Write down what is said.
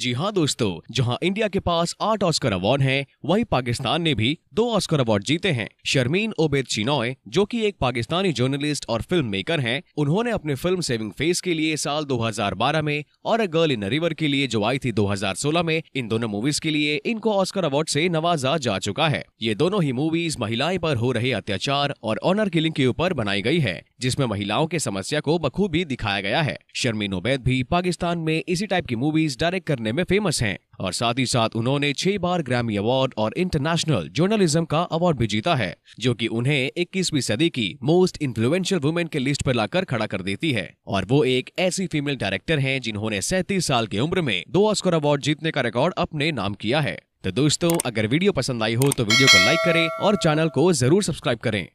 जी हाँ दोस्तों जहाँ इंडिया के पास आठ ऑस्कर अवार्ड हैं, वहीं पाकिस्तान ने भी दो ऑस्कर अवार्ड जीते हैं शर्मीन ओबेद चिनॉय जो कि एक पाकिस्तानी जर्नलिस्ट और फिल्म मेकर हैं, उन्होंने अपने फिल्म सेविंग फेस के लिए साल 2012 में और अ गर्ल इन रिवर के लिए जो आई थी 2016 में इन दोनों मूवीज के लिए इनको ऑस्कर अवार्ड ऐसी नवाजा जा चुका है ये दोनों ही मूवीज महिलाएं आरोप हो रहे अत्याचार और ऑनर किलिंग के ऊपर बनाई गई है जिसमें महिलाओं के समस्या को बखूबी दिखाया गया है शर्मी नोबैद भी पाकिस्तान में इसी टाइप की मूवीज डायरेक्ट करने में फेमस हैं और साथ ही साथ उन्होंने छह बार ग्रैमी अवार्ड और इंटरनेशनल जर्नलिज्म का अवार्ड भी जीता है जो कि उन्हें 21वीं सदी की मोस्ट इन्फ्लुएंशियल वुमेन के लिस्ट पर लाकर खड़ा कर देती है और वो एक ऐसी फीमेल डायरेक्टर हैं जिन्होंने सैतीस साल की उम्र में दो ऑस्कर अवार्ड जीतने का रिकॉर्ड अपने नाम किया है तो दोस्तों अगर वीडियो पसंद आई हो तो वीडियो को लाइक करें और चैनल को जरूर सब्सक्राइब करें